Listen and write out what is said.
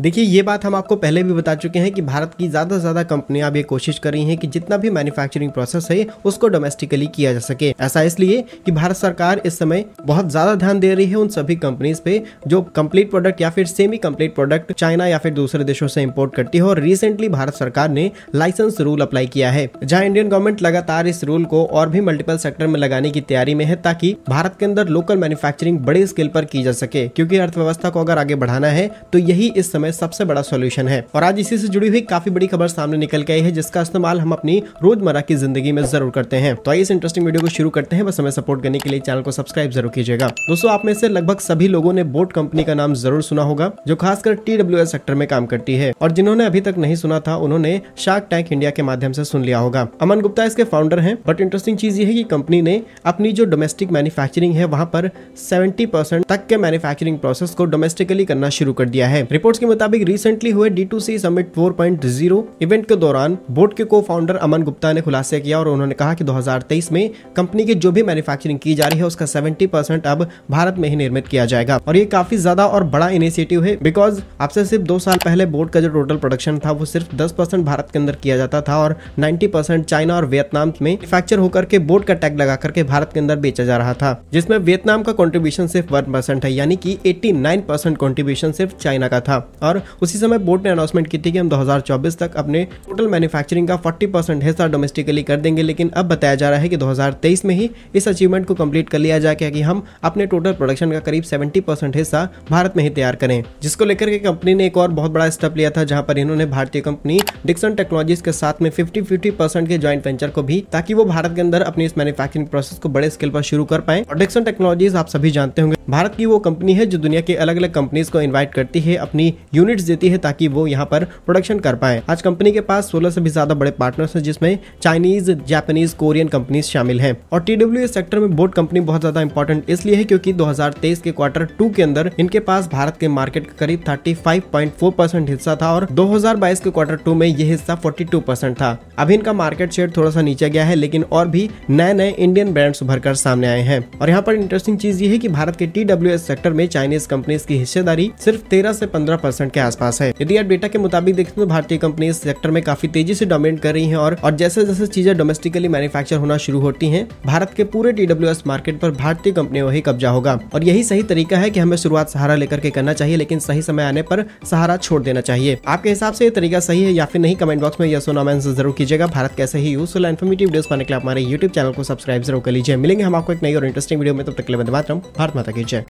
देखिए ये बात हम आपको पहले भी बता चुके हैं कि भारत की ज़्यादा से ज़्यादा कंपनियां अब ये कोशिश कर रही हैं कि जितना भी मैन्युफैक्चरिंग प्रोसेस है उसको डोमेस्टिकली किया जा सके ऐसा इसलिए कि भारत सरकार इस समय बहुत ज़्यादा ध्यान दे रही है उन सभी कंपनीज पे जो कंप्लीट प्रोडक्ट या फिर सेमी कम्प्लीट प्रोडक्ट चाइना या फिर दूसरे देशों से इम्पोर्ट करती है और रिसेंटली भारत सरकार ने लाइसेंस रूल अप्लाई किया है जहाँ इंडियन गवर्नमेंट लगातार इस रूल को और भी मल्टीपल सेक्टर में लगाने की तैयारी में है ताकि भारत के अंदर लोकल मैन्युफैक्चरिंग बड़े स्केल पर की जा सके क्योंकि अर्थव्यवस्था को अगर आगे बढ़ाना है तो यही इस समय समय सबसे बड़ा सोल्यूशन है और आज इसी से जुड़ी हुई काफी बड़ी खबर सामने निकल गई है जिसका इस्तेमाल हम अपनी रोजमर्रा की जिंदगी में जरूर करते हैं तो आइए इस इंटरेस्टिंग वीडियो को शुरू करते हैं बस हमें सपोर्ट करने के लिए चैनल को सब्सक्राइब जरूर कीजिएगा दोस्तों आप में से लगभग सभी लोगों ने बोट कंपनी का नाम जरूर सुना होगा जो खासकर टी सेक्टर में काम करती है और जिन्होंने अभी तक नहीं सुना था उन्होंने शार्क टैंक इंडिया के माध्यम से सुन लिया होगा अमन गुप्ता इसके फाउंडर है बट इंटरेस्टिंग चीज ये है की कंपनी ने अपनी जो डोमेस्टिक मैन्युफैक्चरिंग है वहाँ पर सेवेंटी तक के मैन्युफैक्चरिंग प्रोसेस को डोमेस्टिकली करना शुरू कर दिया है रिपोर्ट के मुताबिक रिसेंटली हुए D two C summit four point zero event के दौरान बोर्ड के को फाउंडर अमन गुप्ता ने खुलासा किया और उन्होंने कहा कि 2023 में कंपनी की जो भी मैन्युफैक्चरिंग की जा रही है उसका 70 परसेंट अब भारत में ही निर्मित किया जाएगा और ये काफी ज्यादा और बड़ा इनिशिएटिव है बिकॉज आपसे सिर्फ दो साल पहले बोर्ड का जो टोटल प्रोडक्शन था वो सिर्फ दस भारत के अंदर किया जाता था और नाइन्टी चाइना और वियतनाम में मैन्युफैक्चर होकर के बोर्ड का टैग लगा करके भारत के अंदर बेचा जा रहा था जिसमें वियतनाम का कॉन्ट्रीब्यूशन सिर्फ वन है यानी कि नाइन परसेंट कॉन्ट्रीब्यूशन सिर्फ चाइना का था और उसी समय बोर्ड ने अनाउंसमेंट की थी कि हम 2024 तक अपने टोटल मैन्युफैक्चरिंग का 40 परसेंट हिस्सा डोमेस्टिकली कर देंगे लेकिन अब बताया जा रहा है कि 2023 में ही इस अचीवमेंट को कंप्लीट कर लिया जाए कि हम अपने टोटल प्रोडक्शन का करीब 70 परसेंट हिस्सा भारत में ही तैयार करें जिसको लेकर के कंपनी ने एक और बहुत बड़ा स्टेप लिया था जहां पर इन्होंने भारतीय कंपनी डिक्सन टेक्नोलॉजीज के साथ में फिफ्टी फिफ्टी के ज्वाइंट वेंचर को भी ताकि वो भारत के अंदर अपनी इस मैन्युफैक्चरिंग प्रोसेस को बड़े स्केल पर शुरू कर पाए और डिक्सन टेक्नोलॉजीज आप सभी जानते होंगे भारत की वो कंपनी है जो दुनिया के अलग अलग कंपनीज को इन्वाइट करती है अपनी यूनिट्स देती है ताकि वो यहाँ पर प्रोडक्शन कर पाए आज कंपनी के पास सोलह से भी ज्यादा बड़े पार्टनर्स हैं जिसमें चाइनीज जापानीज कोरियन कंपनीज शामिल हैं और टीडब्ल्यू सेक्टर में बोट कंपनी बहुत ज्यादा इंपॉर्टेंट इसलिए है क्योंकि 2023 के क्वार्टर टू के अंदर इनके पास भारत के मार्केट का करीब 35.4 परसेंट हिस्सा था और 2022 के क्वार्टर टू में यह हिस्सा 42 परसेंट था अभी इनका मार्केट शेयर थोड़ा सा नीचे गया है लेकिन और भी नए नए इंडियन ब्रांड्स उभर कर सामने आए हैं और यहाँ पर इंटरेस्टिंग चीज ये है की भारत के टी सेक्टर में चाइनीज कंपनीज की हिस्सेदारी सिर्फ तेरह से पंद्रह परसेंट के आसपास है यदि आप डेटा के मुताबिक देखें तो भारतीय कंपनी इस सेक्टर में काफी तेजी से डोमिनेट कर रही है और, और जैसे जैसे चीजें डोमेस्टिकली मैन्युफैक्चर होना शुरू होती है भारत के पूरे टी मार्केट पर भारतीय कंपनियों ही कब्जा होगा और यही सही तरीका है की हमें शुरुआत सहारा लेकर के करना चाहिए लेकिन सही समय आने पर सहारा छोड़ देना चाहिए आपके हिसाब से ये तरीका सही है या फिर नहीं कमेंट बॉक्स में यह सोना मैं जरूर कीजिएगा भारत कैसे ही यूजफुल इन्फॉर्मेटिव वीडियो पाने के लिए हमारे यूट्यूब चैनल को सब्सक्राइब जरूर कर लीजिए मिलेंगे हम आपको एक नई और इंटरेस्टिंग वीडियो में तब तक के लिए भारत माता की gelecek.